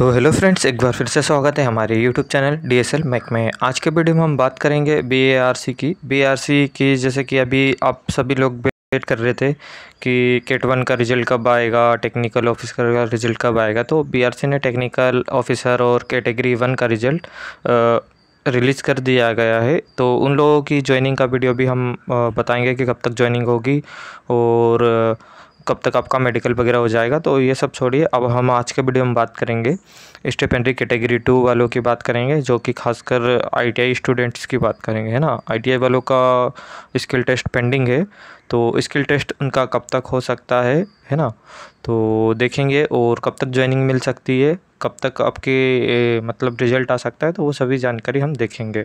तो hello friends एक बार फिर से स्वागत है हमारे YouTube channel D S L Mac में आज के वीडियो में हम बात करेंगे बी ए आर सी की बी आर सी की जैसे कि अभी आप सभी लोग वेट कर रहे थे कि केट वन का रिजल्ट कब आएगा टेक्निकल ऑफिसर का रिजल्ट कब आएगा तो बीआरसी ने टेक्निकल ऑफिसर और कैटेगरी वन का रिजल्ट रिलीज़ कर दिया गया है तो उन लोगों की ज्वाइनिंग का वीडियो भी हम बताएँगे कि कब तक ज्वाइनिंग होगी और कब तक आपका मेडिकल वगैरह हो जाएगा तो ये सब छोड़िए अब हम आज के वीडियो में बात करेंगे स्टेप एंट्री कैटेगरी टू वालों की बात करेंगे जो कि खासकर आईटीआई स्टूडेंट्स की बात करेंगे है ना आईटीआई वालों का स्किल टेस्ट पेंडिंग है तो स्किल टेस्ट उनका कब तक हो सकता है है ना तो देखेंगे और कब तक ज्वाइनिंग मिल सकती है कब तक आपके मतलब रिजल्ट आ सकता है तो वो सभी जानकारी हम देखेंगे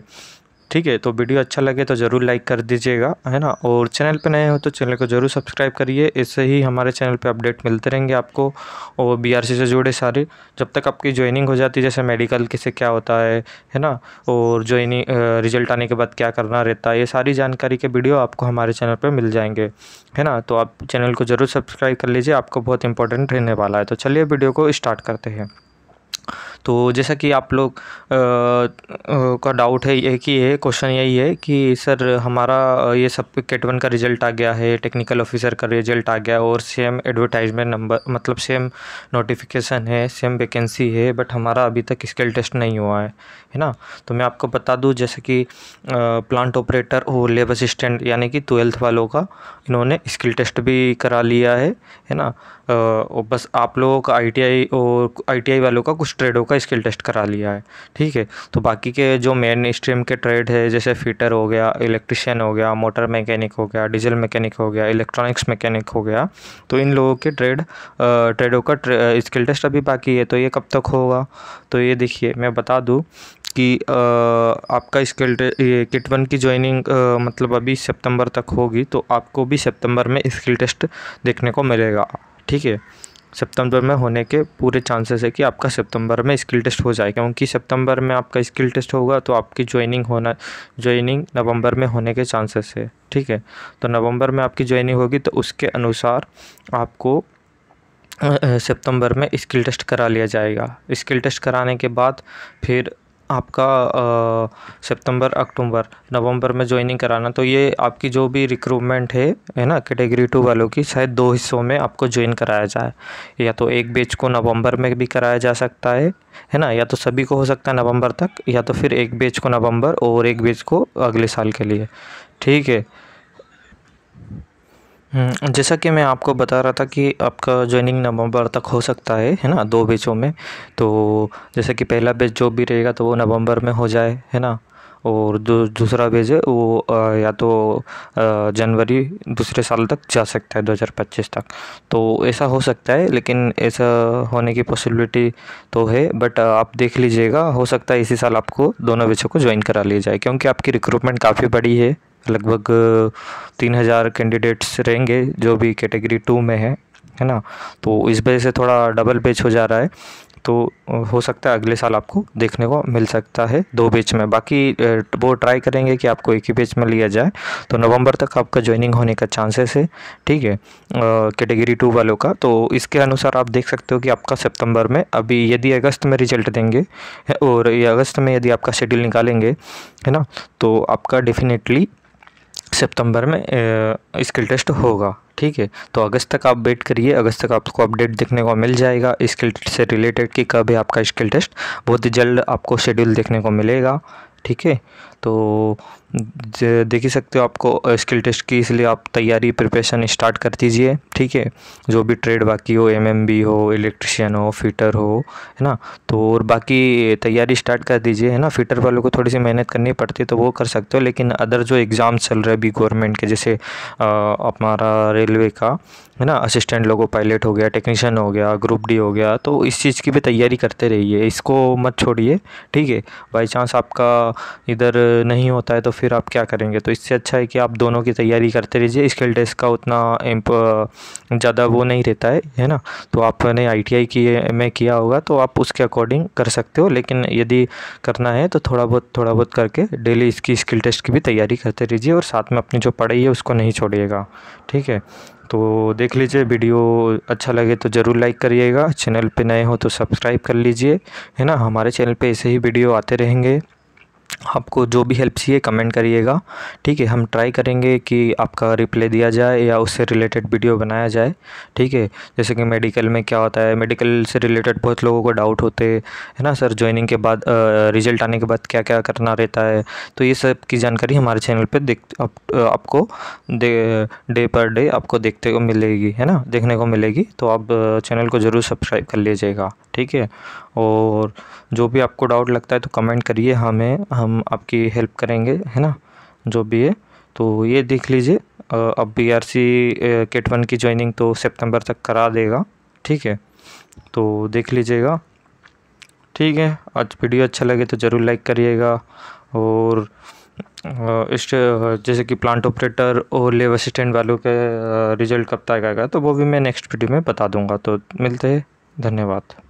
ठीक है तो वीडियो अच्छा लगे तो ज़रूर लाइक कर दीजिएगा है ना और चैनल पे नए हो तो चैनल को ज़रूर सब्सक्राइब करिए इससे ही हमारे चैनल पे अपडेट मिलते रहेंगे आपको और बीआरसी से जुड़े सारे जब तक आपकी ज्वाइनिंग हो जाती है जैसे मेडिकल किसे क्या होता है है ना और ज्वाइनिंग रिजल्ट आने के बाद क्या करना रहता है ये सारी जानकारी के वीडियो आपको हमारे चैनल पर मिल जाएंगे है ना तो आप चैनल को ज़रूर सब्सक्राइब कर लीजिए आपको बहुत इंपॉर्टेंट रहने वाला है तो चलिए वीडियो को स्टार्ट करते हैं तो जैसा कि आप लोग का डाउट है ये कि है क्वेश्चन यही है कि सर हमारा ये सब केट वन का रिजल्ट आ गया है टेक्निकल ऑफिसर का रिजल्ट आ गया और सेम एडवर्टाइजमेंट नंबर मतलब सेम नोटिफिकेशन है सेम वैकेंसी है बट हमारा अभी तक स्किल टेस्ट नहीं हुआ है है ना तो मैं आपको बता दूँ जैसे कि प्लांट ऑपरेटर और लेबर असिस्टेंट यानी कि ट्वेल्थ वालों का इन्होंने स्किल टेस्ट भी करा लिया है है ना बस आप लोगों का आई और आई वालों का कुछ ट्रेडों का आपका स्किल टेस्ट करा लिया है ठीक है तो बाकी के जो मेन स्ट्रीम के ट्रेड है जैसे फिटर हो गया इलेक्ट्रिशियन हो गया मोटर मैकेनिक हो गया डीजल मैकेनिक हो गया इलेक्ट्रॉनिक्स मैकेनिक हो गया तो इन लोगों के ट्रेड ट्रेडों का ट्रे, स्किल टेस्ट अभी बाकी है तो ये कब तक होगा तो ये देखिए मैं बता दूँ कि आपका स्किल किट वन की ज्वाइनिंग मतलब अभी सितंबर तक होगी तो आपको भी सितंबर में स्किल टेस्ट देखने को मिलेगा ठीक है सितंबर में होने के पूरे चांसेस है कि आपका सितंबर में स्किल टेस्ट हो जाए क्योंकि सितंबर में आपका स्किल टेस्ट होगा तो आपकी ज्वाइनिंग होना ज्वाइनिंग नवंबर में होने के चांसेस है ठीक है तो नवंबर में आपकी ज्वाइनिंग होगी तो उसके अनुसार आपको सितंबर में स्किल टेस्ट करा लिया जाएगा स्किल टेस्ट कराने के बाद फिर आपका सितंबर अक्टूबर नवंबर में ज्वाइनिंग कराना तो ये आपकी जो भी रिक्रूटमेंट है है ना कैटेगरी टू वालों की शायद दो हिस्सों में आपको ज्वाइन कराया जाए या तो एक बैच को नवंबर में भी कराया जा सकता है है ना या तो सभी को हो सकता है नवंबर तक या तो फिर एक बैच को नवंबर और एक बैच को अगले साल के लिए ठीक है हम्म, जैसा कि मैं आपको बता रहा था कि आपका ज्वाइनिंग नवंबर तक हो सकता है है ना दो बेचों में तो जैसे कि पहला बेच जो भी रहेगा तो वो नवंबर में हो जाए है ना और जो दूसरा बेच है वो या तो जनवरी दूसरे साल तक जा सकता है 2025 तक तो ऐसा हो सकता है लेकिन ऐसा होने की पॉसिबिलिटी तो है बट आप देख लीजिएगा हो सकता है इसी साल आपको दोनों बेचों को ज्वाइन करा लिया जाए क्योंकि आपकी रिक्रूटमेंट काफ़ी बड़ी है लगभग तीन हज़ार कैंडिडेट्स रहेंगे जो भी कैटेगरी टू में है है ना तो इस वजह से थोड़ा डबल बेच हो जा रहा है तो हो सकता है अगले साल आपको देखने को मिल सकता है दो बेच में बाकी वो ट्राई करेंगे कि आपको एक ही बेच में लिया जाए तो नवंबर तक आपका ज्वाइनिंग होने का चांसेस है ठीक है कैटेगरी टू वालों का तो इसके अनुसार आप देख सकते हो कि आपका सितंबर में अभी यदि अगस्त में रिजल्ट देंगे और अगस्त में यदि आपका शेड्यूल निकालेंगे है ना तो आपका डेफिनेटली सितंबर में स्किल टेस्ट होगा ठीक है तो अगस्त तक आप वेट करिए अगस्त तक आपको अपडेट देखने को मिल जाएगा स्किल से रिलेटेड कि कब है आपका स्किल टेस्ट बहुत ही जल्द आपको शेड्यूल देखने को मिलेगा ठीक है तो देख ही सकते हो आपको स्किल टेस्ट की इसलिए आप तैयारी प्रिपरेशन स्टार्ट कर दीजिए ठीक है जो भी ट्रेड बाकी हो एमएमबी हो इलेक्ट्रिशियन हो फिटर हो है ना तो और बाकी तैयारी स्टार्ट कर दीजिए है ना फिटर वालों को थोड़ी सी मेहनत करनी पड़ती है तो वो कर सकते हो लेकिन अदर जो एग्ज़ाम चल रहे अभी गवर्नमेंट के जैसे हमारा रेलवे का है ना असिस्टेंट लोगों पायलट हो गया टेक्नीशियन हो गया ग्रुप डी हो गया तो इस चीज़ की भी तैयारी करते रहिए इसको मत छोड़िए ठीक है बाई चांस आपका इधर नहीं होता है तो फिर फिर आप क्या करेंगे तो इससे अच्छा है कि आप दोनों की तैयारी करते रहिए स्किल टेस्ट का उतना ज़्यादा वो नहीं रहता है है ना तो आपने आई टी किए में किया होगा तो आप उसके अकॉर्डिंग कर सकते हो लेकिन यदि करना है तो थोड़ा बहुत थोड़ा बहुत करके डेली इसकी स्किल टेस्ट की भी तैयारी करते रहिए और साथ में अपनी जो पढ़ाई है उसको नहीं छोड़िएगा ठीक है तो देख लीजिए वीडियो अच्छा लगे तो ज़रूर लाइक करिएगा चैनल पे नए हो तो सब्सक्राइब कर लीजिए है ना हमारे चैनल पे ऐसे ही वीडियो आते रहेंगे आपको जो भी हेल्प चाहिए कमेंट करिएगा ठीक है हम ट्राई करेंगे कि आपका रिप्लाई दिया जाए या उससे रिलेटेड वीडियो बनाया जाए ठीक है जैसे कि मेडिकल में क्या होता है मेडिकल से रिलेटेड बहुत लोगों को डाउट होते है ना सर ज्वाइनिंग के बाद रिजल्ट आने के बाद क्या क्या करना रहता है तो ये सब की जानकारी हमारे चैनल पर देख आप, आपको डे दे, पर डे आपको देखते को मिलेगी है ना देखने को मिलेगी तो आप चैनल को ज़रूर सब्सक्राइब कर लीजिएगा ठीक है और जो भी आपको डाउट लगता है तो कमेंट करिए हमें हम हम आपकी हेल्प करेंगे है ना जो भी है तो ये देख लीजिए अब B R C cat one की ज्वाइनिंग तो सितंबर तक करा देगा ठीक है तो देख लीजिएगा ठीक है आज वीडियो अच्छा लगे तो ज़रूर लाइक करिएगा और इस जैसे कि प्लांट ऑपरेटर और लेब असिस्टेंट वालों के रिजल्ट कब तक आएगा तो वो भी मैं नेक्स्ट वीडियो में बता दूंगा तो मिलते हैं धन्यवाद